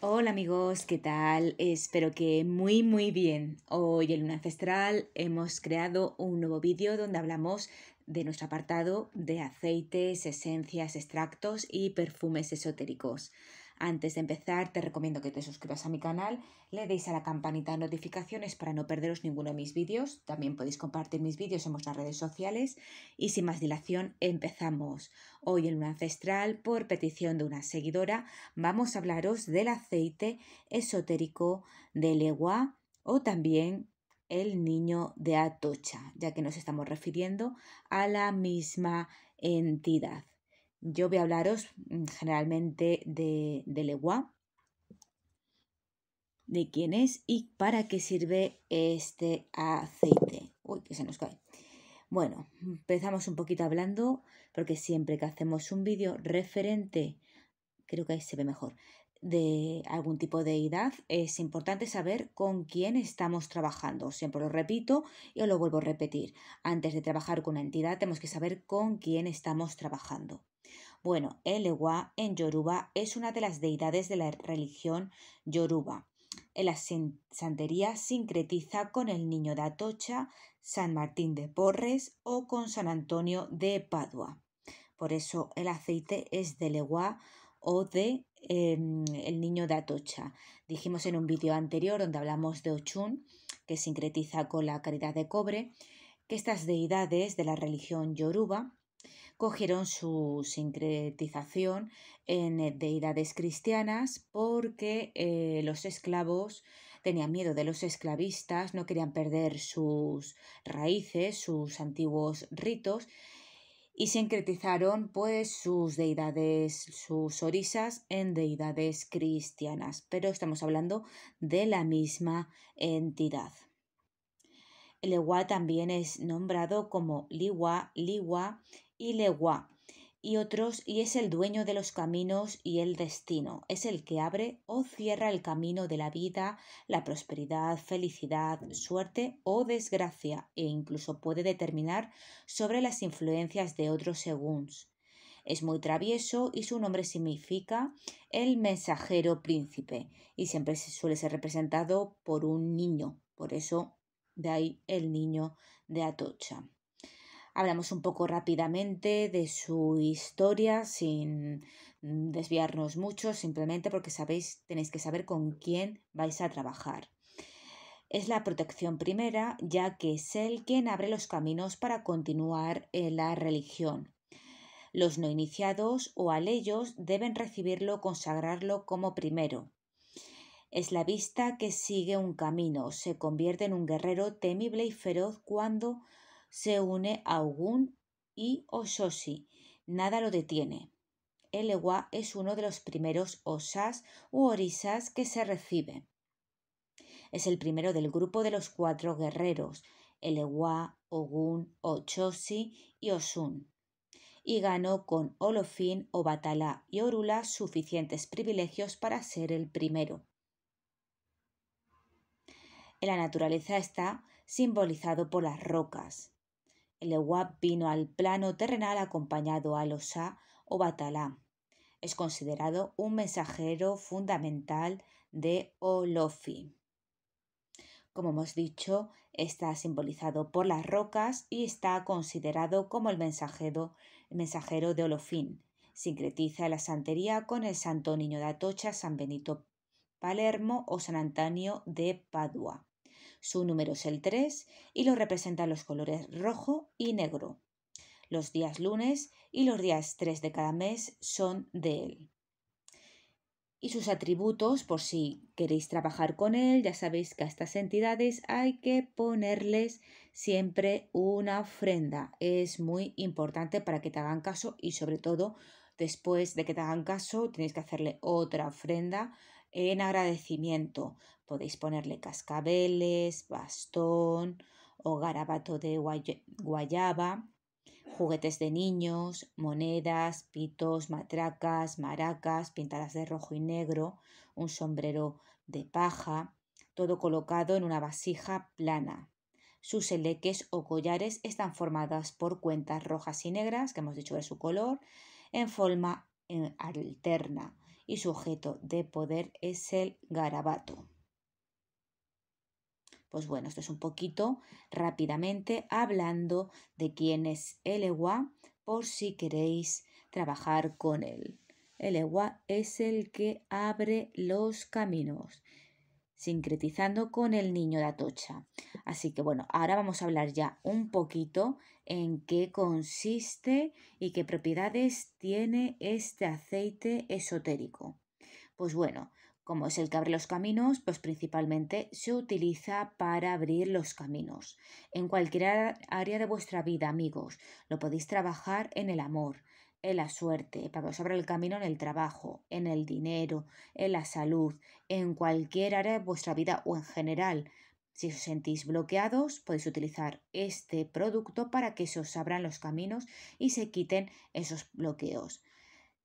Hola amigos, ¿qué tal? Espero que muy muy bien. Hoy en Luna Ancestral hemos creado un nuevo vídeo donde hablamos de nuestro apartado de aceites, esencias, extractos y perfumes esotéricos. Antes de empezar, te recomiendo que te suscribas a mi canal, le deis a la campanita de notificaciones para no perderos ninguno de mis vídeos. También podéis compartir mis vídeos en vuestras redes sociales. Y sin más dilación, empezamos. Hoy en Un Ancestral, por petición de una seguidora, vamos a hablaros del aceite esotérico de legua o también el niño de Atocha, ya que nos estamos refiriendo a la misma entidad. Yo voy a hablaros mm, generalmente de, de de quién es y para qué sirve este aceite. Uy, que se nos cae. Bueno, empezamos un poquito hablando, porque siempre que hacemos un vídeo referente, creo que ahí se ve mejor, de algún tipo de edad, es importante saber con quién estamos trabajando. Siempre lo repito y os lo vuelvo a repetir. Antes de trabajar con una entidad, tenemos que saber con quién estamos trabajando. Bueno, el Ewa en Yoruba es una de las deidades de la religión Yoruba. En la santería sincretiza con el Niño de Atocha, San Martín de Porres o con San Antonio de Padua. Por eso el aceite es de Leguá o de em, el niño de Atocha. Dijimos en un vídeo anterior donde hablamos de Ochún, que sincretiza con la caridad de cobre, que estas deidades de la religión yoruba cogieron su sincretización en eh, deidades cristianas porque eh, los esclavos tenían miedo de los esclavistas, no querían perder sus raíces, sus antiguos ritos y sincretizaron pues sus deidades, sus orisas en deidades cristianas, pero estamos hablando de la misma entidad. El Ewa también es nombrado como Liwa, Liwa y y otros, y es el dueño de los caminos y el destino, es el que abre o cierra el camino de la vida, la prosperidad, felicidad, suerte o desgracia, e incluso puede determinar sobre las influencias de otros según. Es muy travieso y su nombre significa el mensajero príncipe, y siempre suele ser representado por un niño, por eso de ahí el niño de Atocha. Hablamos un poco rápidamente de su historia sin desviarnos mucho, simplemente porque sabéis, tenéis que saber con quién vais a trabajar. Es la protección primera, ya que es él quien abre los caminos para continuar la religión. Los no iniciados o ellos deben recibirlo, consagrarlo como primero. Es la vista que sigue un camino, se convierte en un guerrero temible y feroz cuando se une a Ogun y Oshosi, Nada lo detiene. El es uno de los primeros Osas u Orisas que se recibe. Es el primero del grupo de los cuatro guerreros, el Ogun, Oshosi y Osun y ganó con Olofin, Obatala y Orula suficientes privilegios para ser el primero. En la naturaleza está simbolizado por las rocas. El vino al plano terrenal acompañado al Osá o Batalá. Es considerado un mensajero fundamental de Olofi. Como hemos dicho, está simbolizado por las rocas y está considerado como el mensajero, el mensajero de Olofín. Sincretiza la santería con el Santo Niño de Atocha, San Benito Palermo o San Antonio de Padua. Su número es el 3 y lo representan los colores rojo y negro. Los días lunes y los días 3 de cada mes son de él. Y sus atributos, por si queréis trabajar con él, ya sabéis que a estas entidades hay que ponerles siempre una ofrenda. Es muy importante para que te hagan caso y sobre todo después de que te hagan caso tenéis que hacerle otra ofrenda en agradecimiento. Podéis ponerle cascabeles, bastón o garabato de guayaba, juguetes de niños, monedas, pitos, matracas, maracas, pintadas de rojo y negro, un sombrero de paja, todo colocado en una vasija plana. Sus eleques o collares están formadas por cuentas rojas y negras, que hemos dicho de su color, en forma eh, alterna y su objeto de poder es el garabato. Pues bueno, esto es un poquito rápidamente hablando de quién es el EWA por si queréis trabajar con él. El EWA es el que abre los caminos, sincretizando con el niño de Atocha. Así que bueno, ahora vamos a hablar ya un poquito en qué consiste y qué propiedades tiene este aceite esotérico. Pues bueno, como es el que abre los caminos, pues principalmente se utiliza para abrir los caminos. En cualquier área de vuestra vida, amigos, lo podéis trabajar en el amor, en la suerte, para que os abra el camino en el trabajo, en el dinero, en la salud, en cualquier área de vuestra vida o en general. Si os sentís bloqueados, podéis utilizar este producto para que se os abran los caminos y se quiten esos bloqueos.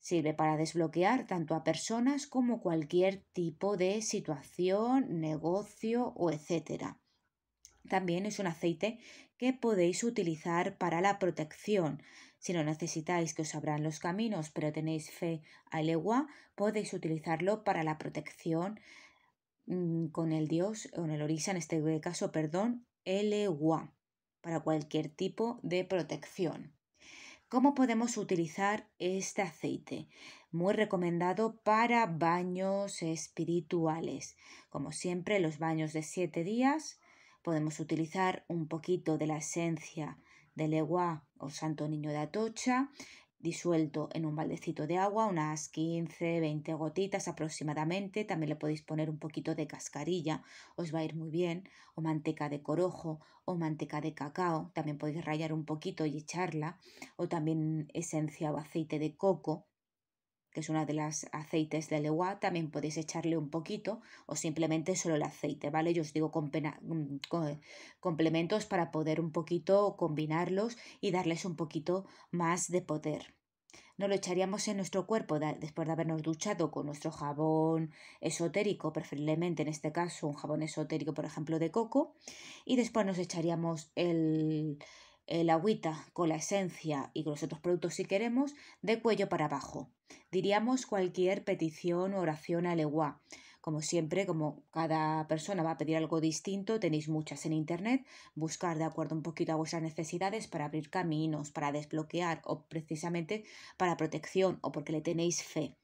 Sirve para desbloquear tanto a personas como cualquier tipo de situación, negocio o etcétera. También es un aceite que podéis utilizar para la protección, si no necesitáis que os abran los caminos, pero tenéis fe a legua, podéis utilizarlo para la protección mm, con el dios, o en el orisa en este caso, perdón, elegua, para cualquier tipo de protección. ¿Cómo podemos utilizar este aceite? Muy recomendado para baños espirituales. Como siempre, los baños de 7 días, podemos utilizar un poquito de la esencia de legua o Santo Niño de Atocha, disuelto en un baldecito de agua, unas 15, 20 gotitas aproximadamente. También le podéis poner un poquito de cascarilla, os va a ir muy bien, o manteca de corojo o manteca de cacao. También podéis rayar un poquito y echarla, o también esencia o aceite de coco que es una de las aceites de Lewa, también podéis echarle un poquito o simplemente solo el aceite, ¿vale? Yo os digo con pena, mm, eh, complementos para poder un poquito combinarlos y darles un poquito más de poder. No lo echaríamos en nuestro cuerpo después de habernos duchado con nuestro jabón esotérico, preferiblemente en este caso un jabón esotérico, por ejemplo, de coco, y después nos echaríamos el, el eh, agüita con la esencia y con los otros productos si queremos, de cuello para abajo. Diríamos cualquier petición o oración a legua. Como siempre, como cada persona va a pedir algo distinto, tenéis muchas en internet, buscar de acuerdo un poquito a vuestras necesidades para abrir caminos, para desbloquear o precisamente para protección o porque le tenéis fe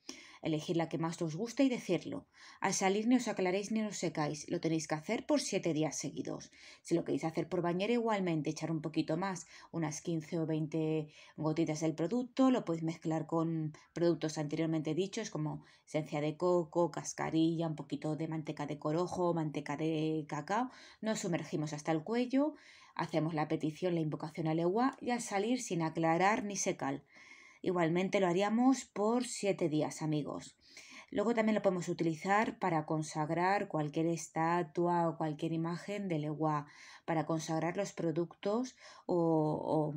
elegir la que más os guste y decirlo. Al salir ni os aclaréis ni os secáis, lo tenéis que hacer por siete días seguidos. Si lo queréis hacer por bañera igualmente, echar un poquito más, unas 15 o 20 gotitas del producto, lo podéis mezclar con productos anteriormente dichos como esencia de coco, cascarilla, un poquito de manteca de corojo, manteca de cacao, nos sumergimos hasta el cuello, hacemos la petición, la invocación al agua y al salir sin aclarar ni secar. Igualmente lo haríamos por siete días, amigos. Luego también lo podemos utilizar para consagrar cualquier estatua o cualquier imagen del legua, para consagrar los productos mm, o,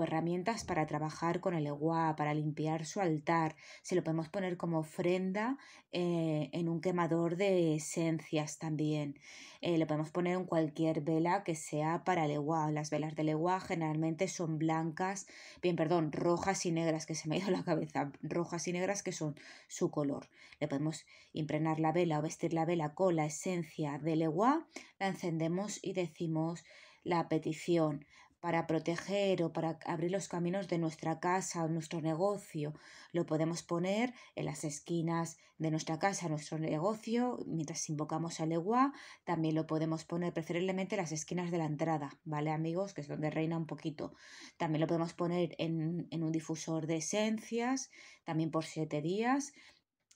herramientas para trabajar con el legua, para limpiar su altar. Se lo podemos poner como ofrenda eh, en un quemador de esencias también. Eh, le podemos poner en cualquier vela que sea para legua. Las velas de legua generalmente son blancas, bien, perdón, rojas y negras, que se me ha ido la cabeza, rojas y negras que son su color. Le podemos impregnar la vela o vestir la vela con la esencia de legua, la encendemos y decimos la petición para proteger o para abrir los caminos de nuestra casa o nuestro negocio. Lo podemos poner en las esquinas de nuestra casa, nuestro negocio, mientras invocamos al Ewa. También lo podemos poner preferiblemente en las esquinas de la entrada, ¿vale amigos? Que es donde reina un poquito. También lo podemos poner en, un difusor de esencias, también por siete días,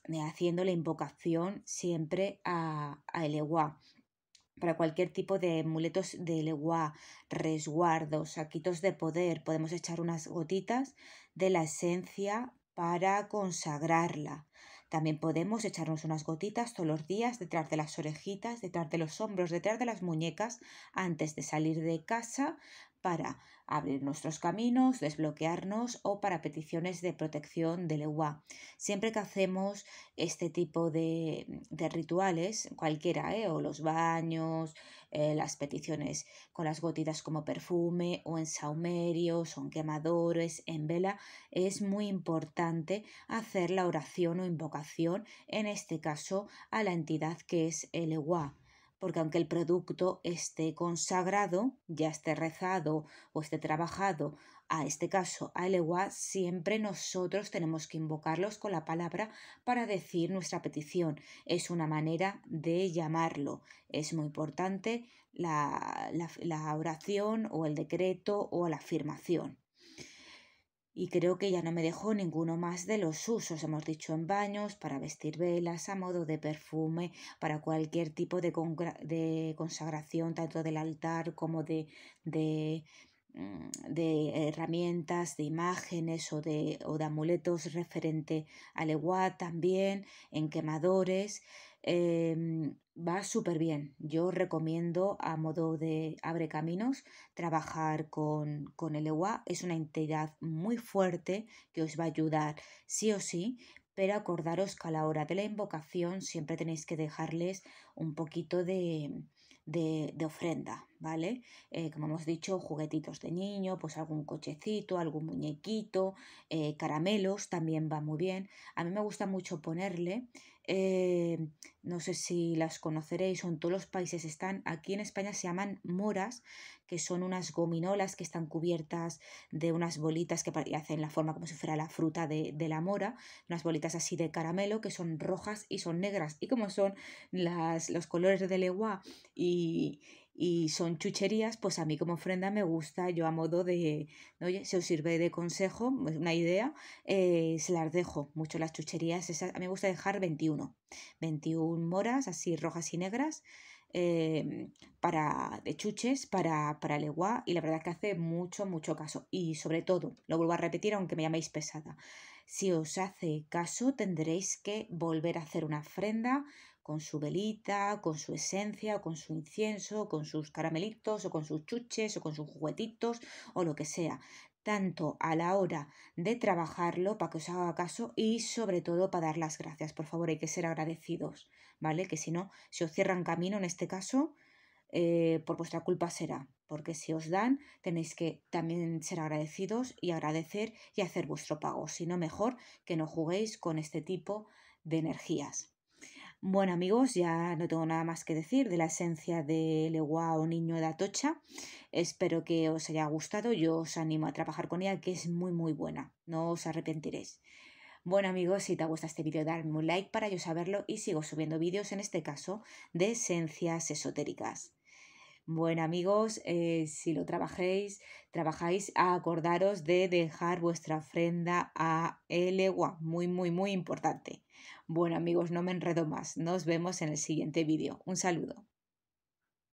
eh, haciendo la invocación siempre a, a el Ewa para cualquier tipo de muletos de legua, resguardos, saquitos de poder. Podemos echar unas gotitas de la esencia para consagrarla. También podemos echarnos unas gotitas todos los días detrás de las orejitas, detrás de los hombros, detrás de las muñecas antes de salir de casa para abrir nuestros caminos, desbloquearnos o para peticiones de protección del EWA. Siempre que hacemos este tipo de, rituales, cualquiera, ¿eh? o los baños, eh, las peticiones con las gotitas como perfume, o en saumerios, o en quemadores, en vela, es muy importante hacer la oración o invocación, en este caso a la entidad que es el EWA porque aunque el producto esté consagrado, ya esté rezado o esté trabajado, a este caso, a Elewa, siempre nosotros tenemos que invocarlos con la palabra para decir nuestra petición. Es una manera de llamarlo. Es muy importante la, la oración o el decreto o la afirmación y creo que ya no me dejó ninguno más de los usos, hemos dicho, en baños, para vestir velas, a modo de perfume, para cualquier tipo de, de consagración, tanto del altar como de, de, mm, de herramientas, de imágenes o de, o de amuletos referente al eguá también, en quemadores. Em, va súper bien. Yo recomiendo a modo de abre caminos trabajar con, con el EWA. Es una entidad muy fuerte que os va a ayudar sí o sí, pero acordaros que a la hora de la invocación siempre tenéis que dejarles un poquito de, de, ofrenda, ¿vale? Eh, como hemos dicho, juguetitos de niño, pues algún cochecito, algún muñequito, eh, caramelos también va muy bien. A mí me gusta mucho ponerle, eh, no sé si las conoceréis, son todos los países están, aquí en España se llaman moras, que son unas gominolas que están cubiertas de unas bolitas que hacen la forma como si fuera la fruta de, la mora, unas bolitas así de caramelo que son rojas y son negras. Y como son las, los colores de legua y y, son chucherías, pues a mí como ofrenda me gusta, yo a modo de, oye, se os sirve de consejo, pues una idea, eh, se las dejo mucho las chucherías, a mí me gusta dejar 21, 21 moras así rojas y negras. Eh, para de chuches para para legua y la verdad es que hace mucho mucho caso y sobre todo lo vuelvo a repetir aunque me llaméis pesada si os hace caso tendréis que volver a hacer una ofrenda con su velita, con su esencia, o con su incienso, con sus caramelitos, o con sus chuches, o con sus juguetitos, o lo que sea tanto a la hora de trabajarlo para que os haga caso y sobre todo para dar las gracias. Por favor, hay que ser agradecidos, ¿vale? Que si no, si os cierran camino en este caso, eh, por vuestra culpa será. Porque si os dan, tenéis que también ser agradecidos y agradecer y hacer vuestro pago. Si no, mejor que no juguéis con este tipo de energías. Bueno amigos, ya no tengo nada más que decir de la esencia de del o Niño de Atocha. Espero que os haya gustado. Yo os animo a trabajar con ella, que es muy muy buena. No os arrepentiréis. Bueno amigos, si te gusta este vídeo, darme un like para yo saberlo y sigo subiendo vídeos, en este caso, de esencias esotéricas. Bueno amigos, eh, si lo trabajéis, trabajáis, a acordaros de dejar vuestra ofrenda a Elegua. Muy, muy, muy importante. Bueno amigos, no me enredo más. Nos vemos en el siguiente vídeo. Un saludo.